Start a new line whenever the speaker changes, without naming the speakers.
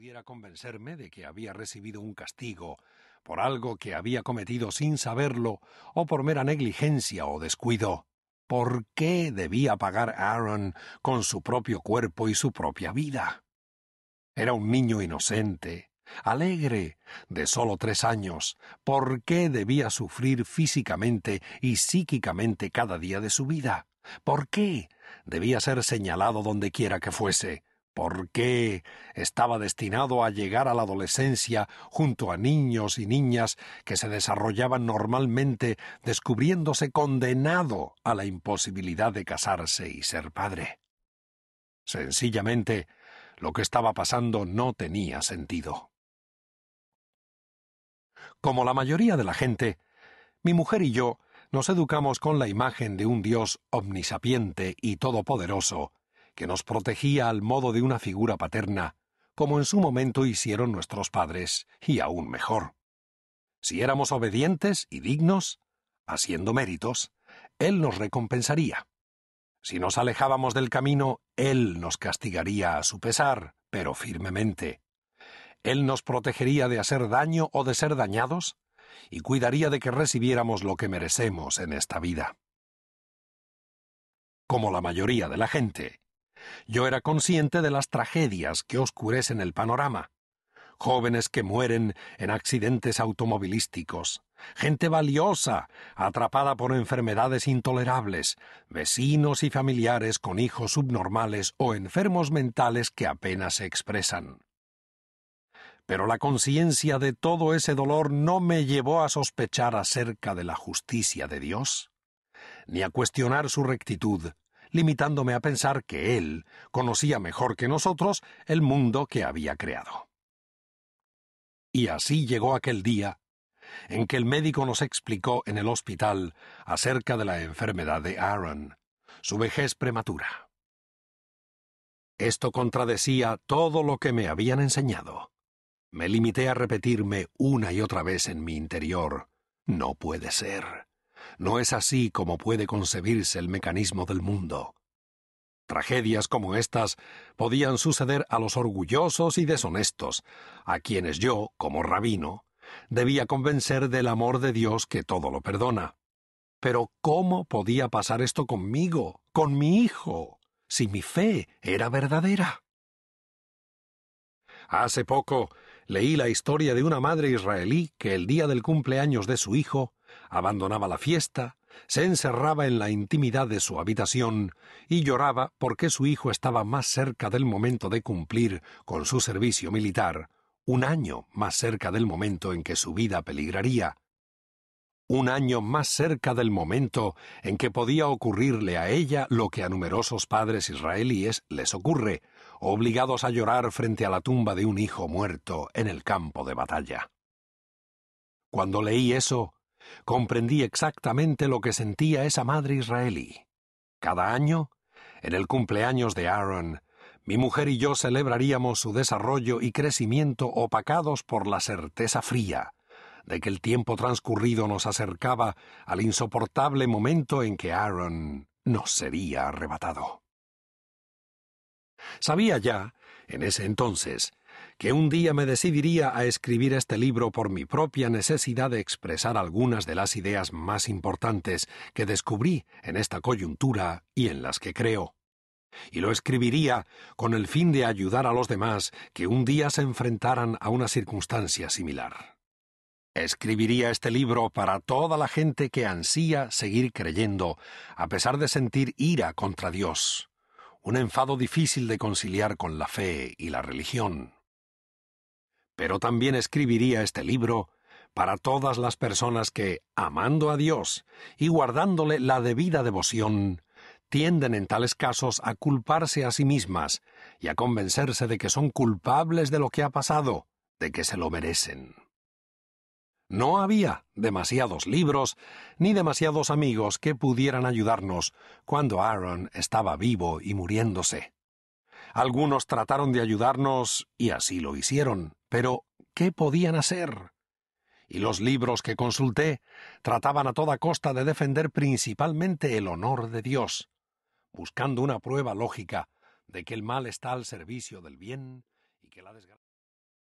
pudiera convencerme de que había recibido un castigo por algo que había cometido sin saberlo o por mera negligencia o descuido. ¿Por qué debía pagar Aaron con su propio cuerpo y su propia vida? Era un niño inocente, alegre, de solo tres años. ¿Por qué debía sufrir físicamente y psíquicamente cada día de su vida? ¿Por qué debía ser señalado donde quiera que fuese? por qué estaba destinado a llegar a la adolescencia junto a niños y niñas que se desarrollaban normalmente, descubriéndose condenado a la imposibilidad de casarse y ser padre. Sencillamente, lo que estaba pasando no tenía sentido. Como la mayoría de la gente, mi mujer y yo nos educamos con la imagen de un Dios omnisapiente y todopoderoso, que nos protegía al modo de una figura paterna, como en su momento hicieron nuestros padres, y aún mejor. Si éramos obedientes y dignos, haciendo méritos, Él nos recompensaría. Si nos alejábamos del camino, Él nos castigaría a su pesar, pero firmemente. Él nos protegería de hacer daño o de ser dañados, y cuidaría de que recibiéramos lo que merecemos en esta vida. Como la mayoría de la gente, yo era consciente de las tragedias que oscurecen el panorama. Jóvenes que mueren en accidentes automovilísticos, gente valiosa atrapada por enfermedades intolerables, vecinos y familiares con hijos subnormales o enfermos mentales que apenas se expresan. Pero la conciencia de todo ese dolor no me llevó a sospechar acerca de la justicia de Dios, ni a cuestionar su rectitud, limitándome a pensar que él conocía mejor que nosotros el mundo que había creado. Y así llegó aquel día en que el médico nos explicó en el hospital acerca de la enfermedad de Aaron, su vejez prematura. Esto contradecía todo lo que me habían enseñado. Me limité a repetirme una y otra vez en mi interior, no puede ser. No es así como puede concebirse el mecanismo del mundo. Tragedias como estas podían suceder a los orgullosos y deshonestos, a quienes yo, como rabino, debía convencer del amor de Dios que todo lo perdona. Pero ¿cómo podía pasar esto conmigo, con mi hijo, si mi fe era verdadera? Hace poco leí la historia de una madre israelí que el día del cumpleaños de su hijo abandonaba la fiesta, se encerraba en la intimidad de su habitación y lloraba porque su hijo estaba más cerca del momento de cumplir con su servicio militar, un año más cerca del momento en que su vida peligraría, un año más cerca del momento en que podía ocurrirle a ella lo que a numerosos padres israelíes les ocurre, obligados a llorar frente a la tumba de un hijo muerto en el campo de batalla. Cuando leí eso, Comprendí exactamente lo que sentía esa madre israelí. Cada año, en el cumpleaños de Aaron, mi mujer y yo celebraríamos su desarrollo y crecimiento opacados por la certeza fría de que el tiempo transcurrido nos acercaba al insoportable momento en que Aaron nos sería arrebatado. Sabía ya, en ese entonces, que un día me decidiría a escribir este libro por mi propia necesidad de expresar algunas de las ideas más importantes que descubrí en esta coyuntura y en las que creo. Y lo escribiría con el fin de ayudar a los demás que un día se enfrentaran a una circunstancia similar. Escribiría este libro para toda la gente que ansía seguir creyendo, a pesar de sentir ira contra Dios, un enfado difícil de conciliar con la fe y la religión pero también escribiría este libro para todas las personas que, amando a Dios y guardándole la debida devoción, tienden en tales casos a culparse a sí mismas y a convencerse de que son culpables de lo que ha pasado, de que se lo merecen. No había demasiados libros ni demasiados amigos que pudieran ayudarnos cuando Aaron estaba vivo y muriéndose. Algunos trataron de ayudarnos y así lo hicieron. Pero, ¿qué podían hacer? Y los libros que consulté trataban a toda costa de defender principalmente el honor de Dios, buscando una prueba lógica de que el mal está al servicio del bien y que la desgracia.